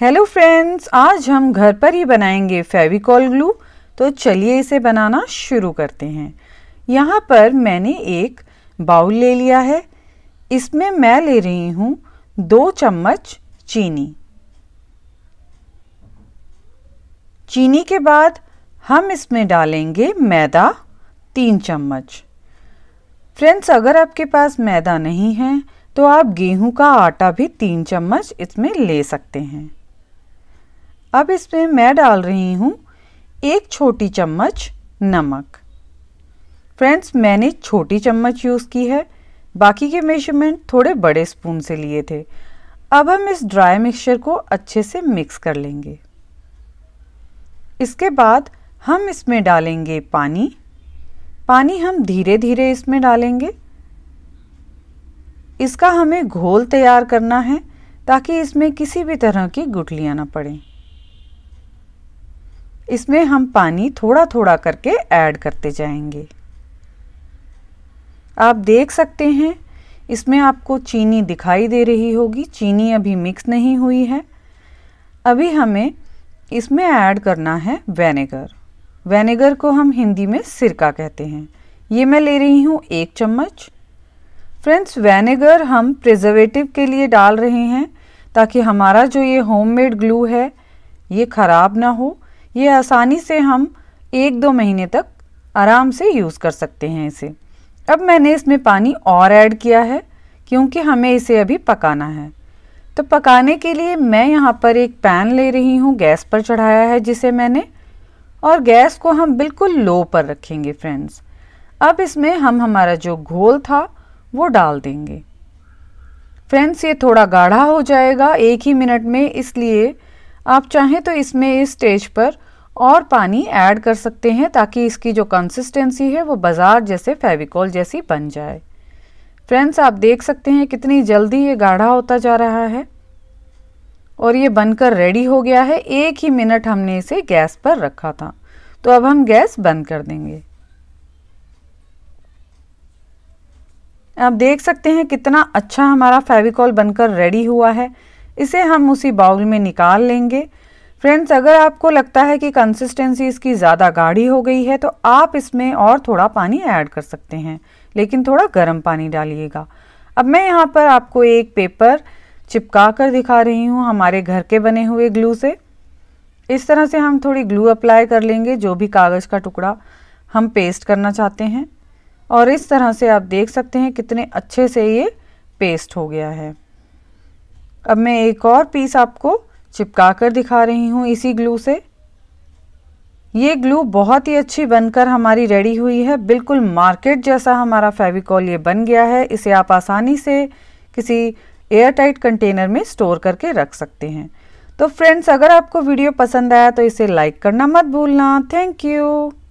hello friends आज हम घर पर ही बनाएंगे फेविकॉल ग्लू तो चलिए इसे बनाना शुरू करते हैं यहाँ पर मैंने एक बाउल ले लिया है इसमें मैं ले रही हूँ दो चम्मच चीनी चीनी के बाद हम इसमें डालेंगे मैदा तीन चम्मच फ्रेंड्स अगर आपके पास मैदा नहीं है तो आप गेहूं का आटा भी तीन चम्मच इसमें ले सकते हैं अब इसमें मैं डाल रही हूँ एक छोटी चम्मच नमक फ्रेंड्स मैंने छोटी चम्मच यूज़ की है बाकी के मेजरमेंट थोड़े बड़े स्पून से लिए थे अब हम इस ड्राई मिक्सचर को अच्छे से मिक्स कर लेंगे इसके बाद हम इसमें डालेंगे पानी पानी हम धीरे धीरे इसमें डालेंगे इसका हमें घोल तैयार करना है ताकि इसमें किसी भी तरह की गुठलियाँ ना पड़ें इसमें हम पानी थोड़ा थोड़ा करके ऐड करते जाएंगे आप देख सकते हैं इसमें आपको चीनी दिखाई दे रही होगी चीनी अभी मिक्स नहीं हुई है अभी हमें इसमें ऐड करना है वेनेगर वेनेगर को हम हिंदी में सिरका कहते हैं ये मैं ले रही हूँ एक चम्मच फ्रेंड्स वेनेगर हम प्रिजर्वेटिव के लिए डाल रहे हैं ताकि हमारा जो ये होममेड ग्लू है ये ख़राब ना हो ये आसानी से हम एक दो महीने तक आराम से यूज़ कर सकते हैं इसे अब मैंने इसमें पानी और ऐड किया है क्योंकि हमें इसे अभी पकाना है तो पकाने के लिए मैं यहाँ पर एक पैन ले रही हूँ गैस पर चढ़ाया है जिसे मैंने और गैस को हम बिल्कुल लो पर रखेंगे फ्रेंड्स अब इसमें हम हमारा जो घोल था वो डाल देंगे फ्रेंड्स ये थोड़ा गाढ़ा हो जाएगा एक ही मिनट में इसलिए आप चाहें तो इसमें इस स्टेज पर और पानी ऐड कर सकते हैं ताकि इसकी जो कंसिस्टेंसी है वो बाज़ार जैसे फेविकॉल जैसी बन जाए फ्रेंड्स आप देख सकते हैं कितनी जल्दी ये गाढ़ा होता जा रहा है और ये बनकर रेडी हो गया है एक ही मिनट हमने इसे गैस पर रखा था तो अब हम गैस बंद कर देंगे आप देख सकते हैं कितना अच्छा हमारा फेविकॉल बनकर रेडी हुआ है इसे हम उसी बाउल में निकाल लेंगे फ्रेंड्स अगर आपको लगता है कि कंसिस्टेंसी इसकी ज़्यादा गाढ़ी हो गई है तो आप इसमें और थोड़ा पानी ऐड कर सकते हैं लेकिन थोड़ा गर्म पानी डालिएगा अब मैं यहाँ पर आपको एक पेपर चिपका कर दिखा रही हूँ हमारे घर के बने हुए ग्लू से इस तरह से हम थोड़ी ग्लू अप्लाई कर लेंगे जो भी कागज़ का टुकड़ा हम पेस्ट करना चाहते हैं और इस तरह से आप देख सकते हैं कितने अच्छे से ये पेस्ट हो गया है अब मैं एक और पीस आपको चिपका कर दिखा रही हूँ इसी ग्लू से ये ग्लू बहुत ही अच्छी बनकर हमारी रेडी हुई है बिल्कुल मार्केट जैसा हमारा फेविकॉल ये बन गया है इसे आप आसानी से किसी एयरटाइट कंटेनर में स्टोर करके रख सकते हैं तो फ्रेंड्स अगर आपको वीडियो पसंद आया तो इसे लाइक करना मत भूलना थैंक यू